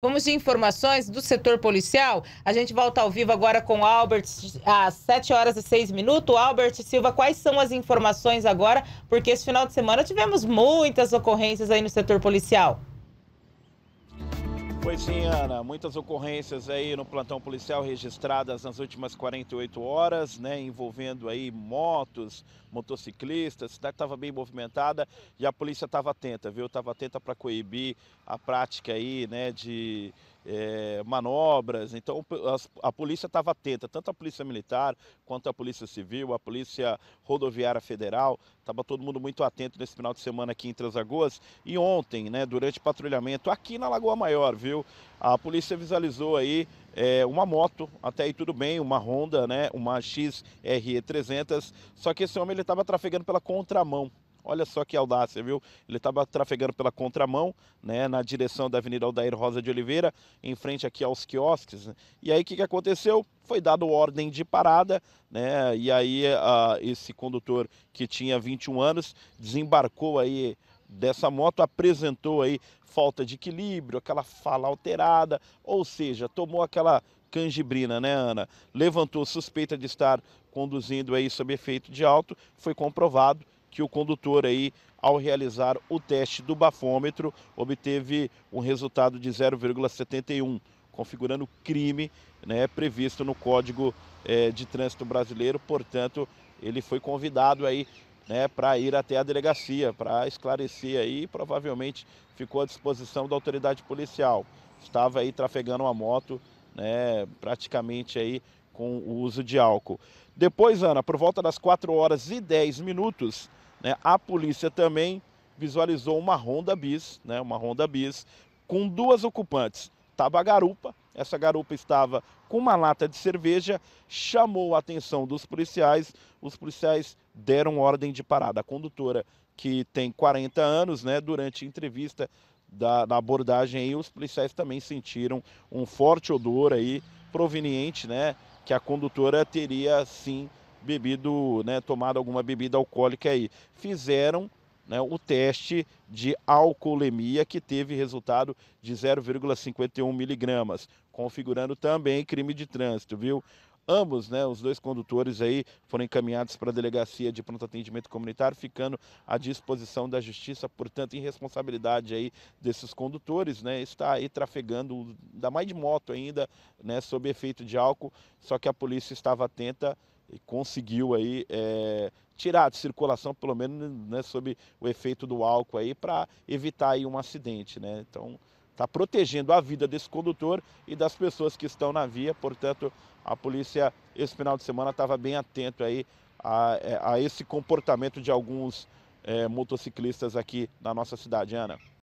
Vamos de informações do setor policial. A gente volta ao vivo agora com Albert às 7 horas e 6 minutos. Albert Silva, quais são as informações agora? Porque esse final de semana tivemos muitas ocorrências aí no setor policial. Pois sim, Ana, muitas ocorrências aí no plantão policial registradas nas últimas 48 horas, né, envolvendo aí motos, motociclistas, a cidade estava bem movimentada e a polícia estava atenta, viu? Estava atenta para coibir a prática aí, né, de é, manobras. Então as, a polícia estava atenta, tanto a polícia militar quanto a polícia civil, a polícia rodoviária federal, estava todo mundo muito atento nesse final de semana aqui em Transagoas. E ontem, né, durante patrulhamento aqui na Lagoa Maior, viu? A polícia visualizou aí é, uma moto, até aí tudo bem, uma Honda, né, uma XRE 300, só que esse homem ele estava trafegando pela contramão. Olha só que audácia, viu? Ele estava trafegando pela contramão, né, na direção da Avenida Aldair Rosa de Oliveira, em frente aqui aos quiosques. Né? E aí o que, que aconteceu? Foi dado ordem de parada, né? E aí esse condutor que tinha 21 anos desembarcou aí dessa moto apresentou aí falta de equilíbrio, aquela fala alterada, ou seja, tomou aquela canjibrina, né, Ana? Levantou suspeita de estar conduzindo aí sob efeito de alto, foi comprovado que o condutor aí, ao realizar o teste do bafômetro, obteve um resultado de 0,71, configurando crime né, previsto no Código eh, de Trânsito Brasileiro. Portanto, ele foi convidado aí né, para ir até a delegacia, para esclarecer aí, provavelmente ficou à disposição da autoridade policial. Estava aí trafegando uma moto, né, praticamente aí com o uso de álcool. Depois, Ana, por volta das 4 horas e 10 minutos, né? A polícia também visualizou uma Honda Bis, né? uma Honda Bis, com duas ocupantes. Estava a garupa, essa garupa estava com uma lata de cerveja, chamou a atenção dos policiais, os policiais deram ordem de parada. A condutora, que tem 40 anos, né, durante a entrevista da, da abordagem, aí, os policiais também sentiram um forte odor aí, proveniente né, que a condutora teria sim bebido, né, tomado alguma bebida alcoólica aí. Fizeram né, o teste de alcoolemia que teve resultado de 0,51 miligramas, configurando também crime de trânsito, viu? Ambos, né, os dois condutores aí foram encaminhados para a delegacia de pronto atendimento comunitário, ficando à disposição da justiça, portanto, em responsabilidade aí desses condutores, né, está aí trafegando, ainda mais de moto ainda, né, sob efeito de álcool, só que a polícia estava atenta e conseguiu aí é, tirar de circulação, pelo menos né, sob o efeito do álcool aí, para evitar aí um acidente, né? Então está protegendo a vida desse condutor e das pessoas que estão na via. Portanto, a polícia esse final de semana estava bem atento aí a, é, a, esse comportamento de alguns é, motociclistas aqui na nossa cidade, Ana.